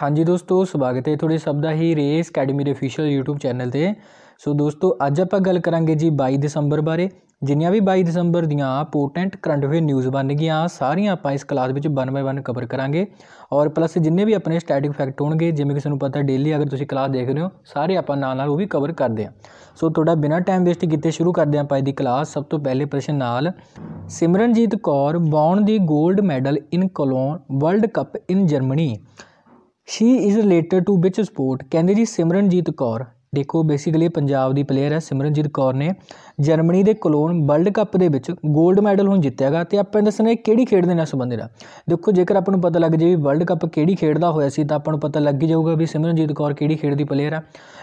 ਹਾਂਜੀ ਦੋਸਤੋ ਸਵਾਗਤ ਹੈ ਤੁਹਾਡੇ ਸਭ ਦਾ ਹੀ ਰੇਸ ਅਕੈਡਮੀ ਦੇ ਅਫੀਸ਼ੀਅਲ YouTube ਚੈਨਲ ਤੇ ਸੋ ਦੋਸਤੋ ਅੱਜ ਆਪਾਂ ਗੱਲ ਕਰਾਂਗੇ ਜੀ 22 ਦਸੰਬਰ ਬਾਰੇ ਜਿੰਨੀਆਂ ਵੀ 22 ਦਸੰਬਰ ਦੀਆਂ ਪੋਰਟੈਂਟ ਕਰੰਟ ਅਫੇਅਰ ਨਿਊਜ਼ ਬਣ ਗਈਆਂ ਸਾਰੀਆਂ ਆਪਾਂ ਇਸ ਕਲਾਸ ਵਿੱਚ 1 ਬਾਈ 1 ਕਵਰ ਕਰਾਂਗੇ ਔਰ ਪਲੱਸ ਜਿੰਨੇ ਵੀ ਆਪਣੇ ਸਟੈਟਿਕ ਫੈਕਟ ਹੋਣਗੇ ਜਿਵੇਂ ਕਿ ਤੁਹਾਨੂੰ ਪਤਾ ਡੇਲੀ ਅਗਰ ਤੁਸੀਂ ਕਲਾਸ ਦੇਖ ਰਹੇ ਹੋ ਸਾਰੇ ਆਪਾਂ ਨਾਲ ਨਾਲ ਉਹ ਵੀ ਕਵਰ ਕਰਦੇ ਆ ਸੋ ਤੁਹਾਡਾ ਬਿਨਾ ਟਾਈਮ ਵੇਸਟ ਕੀਤੇ ਸ਼ੁਰੂ ਕਰਦੇ ਆਂ ਆਪਾਂ ਇਹਦੀ ਕਲਾਸ ਸਭ ਤੋਂ ਪਹਿਲੇ ਪ੍ਰਸ਼ਨ ਨਾਲ ਸਿਮਰਨਜੀਤ ਕੌਰ ਬੌਣ ਦੀ 골ਡ medal in Cologne world cup in Germany She is related to which sport Kennedy Simranjit Kaur ਦੇਖੋ ਬੇਸਿਕਲੀ ਪੰਜਾਬ ਦੀ ਪਲੇਅਰ ਹੈ ਸਿਮਰਨਜੀਤ ਕੌਰ ਨੇ ਜਰਮਨੀ ਦੇ ਕੋਲੋਨ ਵਰਲਡ ਕੱਪ ਦੇ ਵਿੱਚ 골ਡ ਮੈਡਲ ਹੁਣ ਜਿੱਤਿਆਗਾ ਤੇ ਆਪਾਂ ਦੱਸਣਾ ਇਹ ਕਿਹੜੀ ਖੇਡ ਦੇ ਨਾਲ ਸੰਬੰਧਿਤ ਆ ਦੇਖੋ ਜੇਕਰ ਆਪਾਂ ਨੂੰ ਪਤਾ ਲੱਗ ਜੇ ਵੀ ਵਰਲਡ ਕੱਪ ਕਿਹੜੀ ਖੇਡ ਦਾ ਹੋਇਆ ਸੀ ਤਾਂ ਆਪਾਂ ਨੂੰ ਪਤਾ ਲੱਗ ਜਾਊਗਾ ਵੀ ਸਿਮਰਨਜੀਤ ਕੌਰ ਕਿਹੜੀ ਖੇਡ ਦੀ ਪਲੇਅਰ ਆ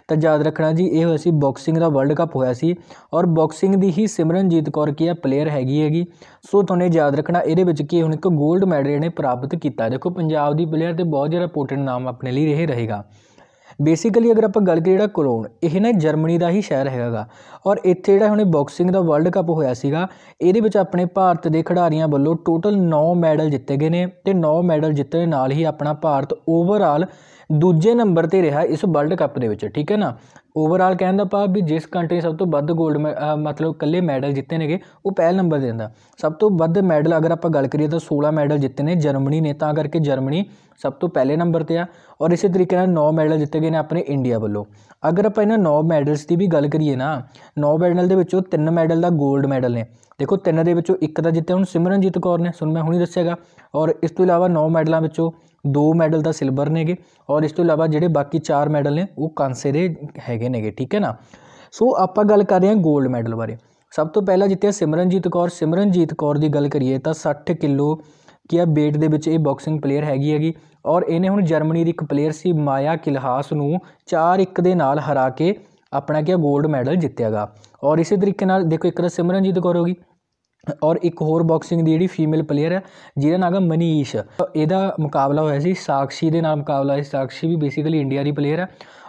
ਤਾਂ ਯਾਦ ਰੱਖਣਾ ਜੀ ਇਹ ਹੋਇਆ ਸੀ ਬਾਕਸਿੰਗ ਦਾ ਵਰਲਡ ਕੱਪ ਹੋਇਆ ਸੀ ਔਰ ਬਾਕਸਿੰਗ ਦੀ ਹੀ ਸਿਮਰਨਜੀਤ ਕੌਰ ਕੀ ਆ ਪਲੇਅਰ ਹੈਗੀ ਹੈਗੀ ਸੋ ਤੁਹਾਨੂੰ ਯਾਦ ਰੱਖਣਾ ਇਹਦੇ ਵਿੱਚ ਕੀ ਹੁਣ ਇੱਕ 골ਡ ਮੈਡਲ ਇਹਨੇ ਪ੍ਰਾਪਤ ਕੀਤਾ ਦੇਖੋ ਪੰਜਾਬ ਦੀ ਪਲੇਅਰ ਤੇ ਬਹੁਤ ਜ਼ਿਆਦਾ ਇੰਪੋਰਟੈਂਟ ਨਾਮ ਆਪਣੇ ਲਈ ਰਹੇ ਰਹੇਗਾ ਬੇਸਿਕਲੀ ਅਗਰ ਆਪਾਂ ਗੱਲ ਕਰੀਏ ਜਿਹੜਾ ਕੋਲੋਨ ਇਹ ਨਾ ਜਰਮਨੀ ਦਾ ਹੀ ਸ਼ਹਿਰ ਹੈਗਾਗਾ ਔਰ ਇੱਥੇ ਜਿਹੜਾ ਹੁਣੇ ਬਾਕਸਿੰਗ ਦਾ ਵਰਲਡ ਕੱਪ ਹੋਇਆ ਸੀਗਾ ਇਹਦੇ ਵਿੱਚ ਆਪਣੇ ਭਾਰਤ ਦੇ ਖਿਡਾਰੀਆਂ ਵੱਲੋਂ ਟੋਟਲ 9 ਮੈਡਲ ਜਿੱਤੇ ਗਏ ਨੇ ਤੇ 9 ਮੈਡਲ ਜਿੱਤਣ ਨਾਲ ਹੀ ਆਪਣਾ ਭਾਰਤ ਓਵਰਆਲ ਦੂਜੇ ਨੰਬਰ ਤੇ ਰਿਹਾ ਇਸ ਵਰਲਡ ਕੱਪ ਦੇ ਵਿੱਚ ਠੀਕ ਹੈ ਨਾ ਓਵਰਆਲ ਕਹਿਣ ਦਾ ਭਾਵ ਵੀ ਜਿਸ ਕੰਟਰੀ ਸਭ ਤੋਂ ਵੱਧ 골ਡ ਮਤਲਬ ਕੱਲੇ ਮੈਡਲ ਜਿੱਤੇ ਨੇਗੇ ਉਹ ਪਹਿਲ ਨੰਬਰ ਤੇ ਹੁੰਦਾ ਸਭ ਤੋਂ ਵੱਧ ਮੈਡਲ ਅਗਰ ਆਪਾਂ ਗੱਲ ਕਰੀਏ ਤਾਂ 16 ਮੈਡਲ ਜਿੱਤੇ ਨੇ ਜਰਮਨੀ ਨੇ ਤਾਂ ਕਰਕੇ ਜਰਮਨੀ ਸਭ ਤੋਂ ਪਹਿਲੇ ਨੰਬਰ ਤੇ ਆ ਔਰ ਇਸੇ ਤਰੀਕੇ ਨਾਲ 9 ਮੈਡਲ ਜਿੱਤੇ ਗਏ ਨੇ ਆਪਣੇ ਇੰਡੀਆ ਵੱਲੋਂ ਅਗਰ ਆਪਾਂ ਇਹਨਾਂ 9 ਮੈਡਲਸ ਦੀ ਵੀ ਗੱਲ ਕਰੀਏ ਨਾ 9 ਮੈਡਲ ਦੇ ਵਿੱਚੋਂ 3 ਮੈਡਲ ਦਾ 골ਡ ਮੈਡਲ ਨੇ ਦੇਖੋ ਤਿੰਨ ਦੇ ਵਿੱਚੋਂ ਇੱਕ ਦਾ ਜਿੱਤਿਆ ਹੁਣ ਸਿਮਰਨਜੀਤ ਕੌਰ ਨੇ ਸੁਣ ਮੈਂ ਹੁਣੀ ਦੱਸਿਆਗਾ ਔਰ ਇਸ ਤੋਂ ਇਲਾਵਾ 9 ਮੈਡਲਾਂ ਵਿੱਚੋਂ ਦੋ ਮੈਡਲ ਤਾਂ ਸਿਲਵਰ ਨੇਗੇ ਔਰ ਇਸ ਤੋਂ ਇਲਾਵਾ ਜਿਹੜੇ ਬਾਕੀ ਚਾਰ ਮੈਡਲ ਨੇ ਉਹ ਕਾਂਸੇ ਦੇ ਹੈਗੇ ਨੇਗੇ ਠੀਕ ਹੈ ਨਾ ਸੋ ਆਪਾਂ ਗੱਲ ਕਰ ਰਹੇ ਹਾਂ 골ਡ ਮੈਡਲ ਬਾਰੇ ਸਭ ਤੋਂ ਪਹਿਲਾਂ ਜਿੱਤਿਆ ਸਿਮਰਨਜੀਤ ਕੌਰ ਸਿਮਰਨਜੀਤ ਕੌਰ ਦੀ ਗੱਲ ਕਰੀਏ ਤਾਂ 60 ਕਿਲੋ ਕੀ ਆ ਵੇਟ ਦੇ ਵਿੱਚ ਇਹ ਬਾਕਸਿੰਗ ਪਲੇਅਰ ਹੈਗੀ ਹੈਗੀ ਔਰ ਇਹਨੇ ਹੁਣ ਜਰਮਨੀ ਦੀ ਇੱਕ ਪਲੇਅਰ ਸੀ ਮਾਇਆ ਕਿਲਹਾਸ ਨੂੰ 4-1 ਦੇ ਨਾਲ ਹਰਾ ਕੇ ਆਪਣਾ ਕੀ 골ਡ ਮੈਡਲ ਜਿੱਤਿਆਗਾ ਔਰ ਇਸੇ ਤਰੀਕੇ ਨਾਲ ਦੇਖੋ ਇੱਕ ਤਾਂ ਸਿਮਰਨਜੀਤ ਕੌਰ ਹੋਗੀ ਔਰ ਇੱਕ ਹੋਰ ਬਾਕਸਿੰਗ ਦੀ ਜਿਹੜੀ ਫੀਮੇਲ ਪਲੇਅਰ ਹੈ ਜਿਹਦਾ ਨਾਮ ਹੈ ਮਨੀਸ਼ ਇਹਦਾ ਮੁਕਾਬਲਾ ਹੋਇਆ ਸੀ ਸਾਕਸ਼ੀ ਦੇ ਨਾਲ ਮੁਕਾਬਲਾ ਹੈ ਸਾਕਸ਼ੀ ਵੀ ਬੇਸਿਕਲੀ ਇੰਡੀਆ ਦੀ ਪਲੇਅਰ ਹੈ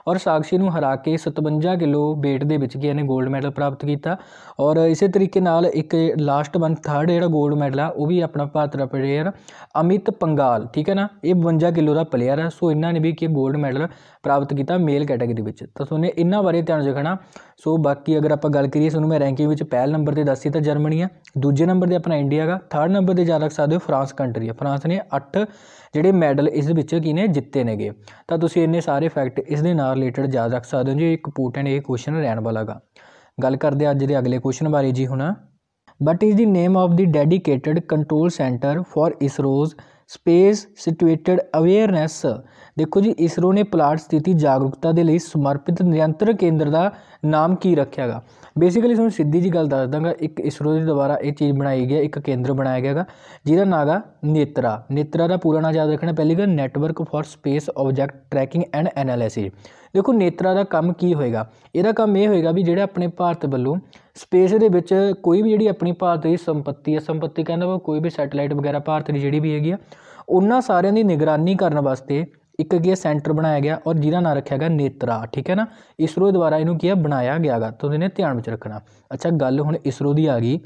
ਔਰ ਸਾਕਸ਼ੀ ਨੂੰ ਹਰਾ ਕੇ 57 ਕਿਲੋ weight ਦੇ ਵਿੱਚ ਗਿਆ ਨੇ 골ਡ ਮੈਡਲ ਪ੍ਰਾਪਤ ਕੀਤਾ ਔਰ ਇਸੇ ਤਰੀਕੇ ਨਾਲ ਇੱਕ ਲਾਸਟ ਵਨ ਥਰਡ ਜਿਹੜਾ 골ਡ ਮੈਡਲ ਆ ਉਹ ਵੀ ਆਪਣਾ ਭਾਰਤ ਦਾ ਪਲੇਅਰ ਅਮਿਤ ਪੰਗਾਲ ਠੀਕ ਹੈ ਨਾ ਇਹ 52 ਕਿਲੋ ਦਾ ਪਲੇਅਰ ਆ ਸੋ ਇਹਨਾਂ ਨੇ ਵੀ ਕਿ 골ਡ ਮੈਡਲ ਪ੍ਰਾਪਤ ਕੀਤਾ ਮੇਲ ਕੈਟਾਗਰੀ ਵਿੱਚ ਤਾਂ ਤੁਹਾਨੂੰ ਇਹਨਾਂ ਬਾਰੇ ਧਿਆਨ ਰੱਖਣਾ ਸੋ ਬਾਕੀ ਅਗਰ ਆਪਾਂ ਗੱਲ ਕਰੀਏ ਤੁਹਾਨੂੰ ਮੈਂ ਰੈਂਕਿੰਗ ਵਿੱਚ ਪਹਿਲ ਨੰਬਰ ਤੇ ਦੱਸੀ ਤਾਂ ਜਰਮਨੀ ਆ ਦੂਜੇ ਨੰਬਰ ਤੇ ਆਪਣਾ ਇੰਡੀਆ ਹੈਗਾ ਥਰਡ ਨੰਬਰ ਤੇ ਜਾ ਰੱਖ ਸਕਦੇ ਹੋ ਫਰਾਂਸ ਕੰਟਰੀ ਆ ਫਰਾਂਸ ਨੇ 8 ਜਿਹੜੇ ਮੈਡਲ ਇਸ ਵਿੱਚ ਕੀਨੇ ਜਿੱਤੇ ਨੇਗੇ ਤਾਂ ਤੁਸੀਂ ਇੰਨੇ ਸਾਰੇ ਫੈਕਟ ਇਸ ਦੇ ਨਾਲ ਨਾਲ ਰਿਲੇਟਡ ਯਾਦ ਰੱਖ ਸਕਦੇ ਹੋ ਜੀ ਇੱਕ ਇੰਪੋਰਟੈਂਟ ਇਹ ਕੁਐਸਚਨ ਰਹਿਣ ਵਾਲਾਗਾ ਗੱਲ ਕਰਦੇ ਅੱਜ ਦੇ ਅਗਲੇ ਕੁਐਸਚਨ ਬਾਰੇ ਜੀ ਹੁਣ what is the name of the dedicated control centre for ISRO's space situated awareness ਦੇਖੋ ਜੀ ਇਸਰੋ ਨੇ ਪਲਾਟ ਸਥਿਤੀ ਜਾਗਰੂਕਤਾ ਦੇ ਲਈ ਸਮਰਪਿਤ ਨਿਯੰਤਰ ਕੇਂਦਰ ਦਾ ਨਾਮ ਕੀ ਰੱਖਿਆਗਾ ਬੇਸਿਕਲੀ ਤੁਹਾਨੂੰ ਸਿੱਧੀ ਜੀ ਗੱਲ ਦੱਸ ਦਾਂਗਾ ਇੱਕ ਇਸਰੋ ਦੇ ਦੁਆਰਾ ਇਹ ਚੀਜ਼ ਬਣਾਈ ਗਈ ਇੱਕ ਕੇਂਦਰ ਬਣਾਇਆ ਗਿਆਗਾ ਜਿਹਦਾ ਨਾਮ ਹੈਗਾ ਨੇਤਰਾ ਨੇਤਰਾ ਦਾ ਪੂਰਾ ਨਾਮ ਯਾਦ ਰੱਖਣਾ ਪਹਿਲੀ ਗੱਲ network for space object tracking and analysis ਦੇਖੋ ਨੇਤਰਾ ਦਾ ਕੰਮ ਕੀ ਹੋਏਗਾ ਇਹਦਾ ਕੰਮ ਇਹ ਹੋਏਗਾ ਵੀ ਜਿਹੜੇ ਆਪਣੇ ਭਾਰਤ ਵੱਲੋਂ ਸਪੇਸ ਦੇ ਵਿੱਚ ਕੋਈ ਵੀ ਜਿਹੜੀ ਆਪਣੀ ਭਾਰਤ ਦੀ ਸੰਪਤੀ ਹੈ ਸੰਪਤੀ ਕਹਿੰਦਾ ਕੋਈ ਵੀ ਸੈਟੇਲਾਈਟ ਵਗੈਰਾ ਭਾਰਤ ਦੀ ਜਿਹੜੀ ਵੀ ਹੈਗੀ ਆ ਉਹਨਾਂ ਸਾਰਿਆਂ ਦੀ ਨਿਗਰਾਨੀ ਕਰਨ ਵਾਸਤੇ ਇੱਕ ਅਗੇ ਸੈਂਟਰ ਬਣਾਇਆ ਗਿਆ ਔਰ ਜਿਹਦਾ ਨਾਂ ਰੱਖਿਆ ਗਿਆ ਨੇਤਰਾ ਠੀਕ ਹੈ ਨਾ ਇਸਰੋ ਦੁਆਰਾ ਇਹਨੂੰ ਕੀ ਹੈ ਬਣਾਇਆ ਗਿਆਗਾ ਤਾਂ ਇਹਨੇ ਧਿਆਨ ਵਿੱਚ ਰੱਖਣਾ ਅੱਛਾ ਗੱਲ ਹੁਣ ਇਸਰੋ ਦੀ ਆ ਗਈ